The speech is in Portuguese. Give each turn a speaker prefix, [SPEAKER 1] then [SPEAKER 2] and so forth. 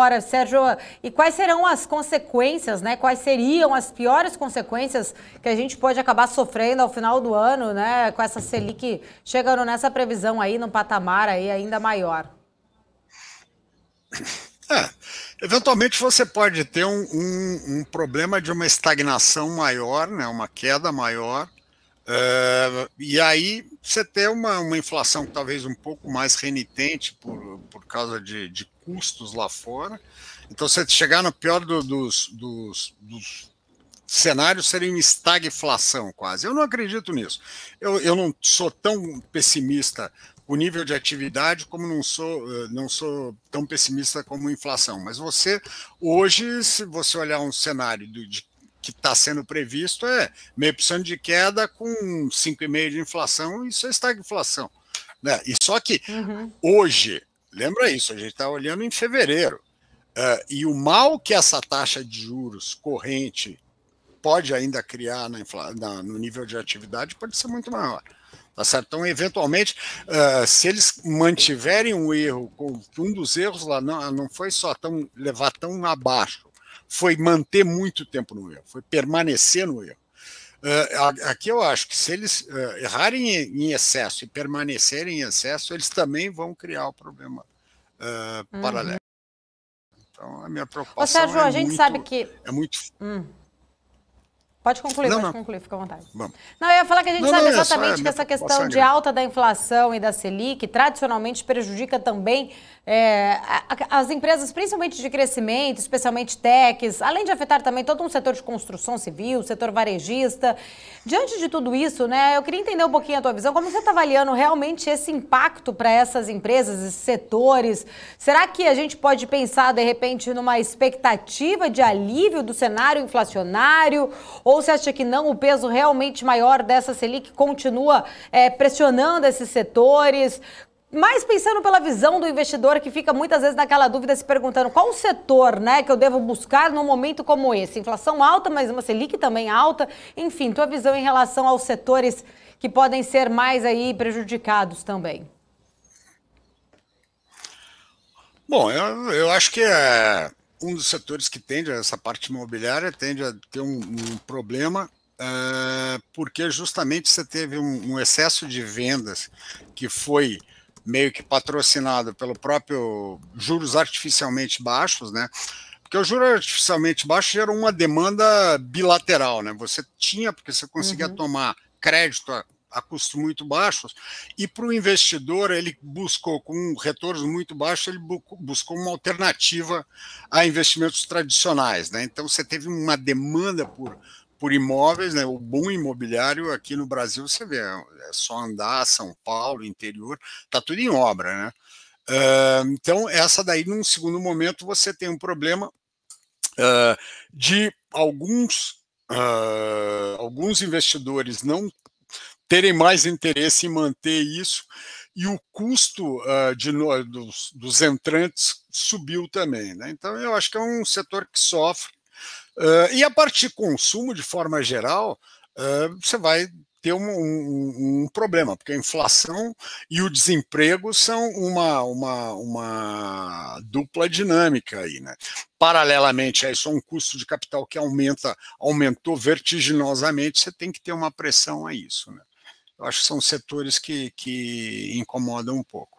[SPEAKER 1] Ora, Sérgio, e quais serão as consequências, né? Quais seriam as piores consequências que a gente pode acabar sofrendo ao final do ano, né? Com essa Selic chegando nessa previsão aí, num patamar aí ainda maior.
[SPEAKER 2] É, eventualmente você pode ter um, um, um problema de uma estagnação maior, né? Uma queda maior. É, e aí você ter uma, uma inflação talvez um pouco mais renitente por, por causa de, de custos lá fora. Então, se chegar no pior do, dos, dos, dos cenário seria uma estagflação quase. Eu não acredito nisso. Eu, eu não sou tão pessimista o nível de atividade como não sou eh, não sou tão pessimista como inflação. Mas você hoje, se você olhar um cenário de que está sendo previsto é meio por cento de queda com 5,5% de inflação, isso é estagflação. Né? E só que uhum. hoje Lembra isso, a gente está olhando em fevereiro. Uh, e o mal que essa taxa de juros corrente pode ainda criar na, na, no nível de atividade pode ser muito maior. Tá certo? Então, eventualmente, uh, se eles mantiverem um erro, um dos erros lá não, não foi só tão, levar tão abaixo, foi manter muito tempo no erro, foi permanecer no erro. Uh, aqui eu acho que se eles uh, errarem em excesso e permanecerem em excesso, eles também vão criar o problema uh, uhum. paralelo. Então, a minha preocupação Ô, Sérgio, é a gente muito, sabe que... É muito... Hum.
[SPEAKER 1] Pode concluir, não, pode não. concluir, fica à vontade. Não, eu ia falar que a gente não, sabe é exatamente é só, que essa questão de é alta da inflação e da Selic tradicionalmente prejudica também é, as empresas, principalmente de crescimento, especialmente techs, além de afetar também todo um setor de construção civil, setor varejista. Diante de tudo isso, né, eu queria entender um pouquinho a tua visão, como você está avaliando realmente esse impacto para essas empresas, esses setores? Será que a gente pode pensar, de repente, numa expectativa de alívio do cenário inflacionário ou ou você acha que não, o peso realmente maior dessa Selic continua é, pressionando esses setores? Mas pensando pela visão do investidor que fica muitas vezes naquela dúvida, se perguntando qual o setor né, que eu devo buscar num momento como esse. Inflação alta, mas uma Selic também alta. Enfim, tua visão em relação aos setores que podem ser mais aí prejudicados também.
[SPEAKER 2] Bom, eu, eu acho que é, um dos setores que tende a essa parte imobiliária tende a ter um, um problema eh, porque justamente você teve um, um, excesso de vendas que foi meio que patrocinado pelo próprio juros artificialmente baixos, né? Porque o juro artificialmente baixo era uma demanda bilateral, né? Você tinha porque você conseguia uhum. tomar crédito a custos muito baixos, e para o investidor ele buscou, com um retornos muito baixos, ele buscou uma alternativa a investimentos tradicionais. Né? Então você teve uma demanda por, por imóveis, né? o bom imobiliário aqui no Brasil, você vê, é só andar, São Paulo, interior, está tudo em obra. Né? Uh, então essa daí, num segundo momento, você tem um problema uh, de alguns Uh, alguns investidores não terem mais interesse em manter isso e o custo uh, de, dos, dos, entrantes subiu também. Né? Então, eu acho que é um setor que sofre. Uh, e a partir de consumo, de forma geral, uh, você vai ter um, um, um, problema, porque a inflação e o desemprego são uma, uma, uma dupla dinâmica aí, né? Paralelamente a isso, um custo de capital que aumenta, aumentou vertiginosamente, você tem que ter uma pressão a isso, né? eu acho que são setores que, que incomodam um pouco.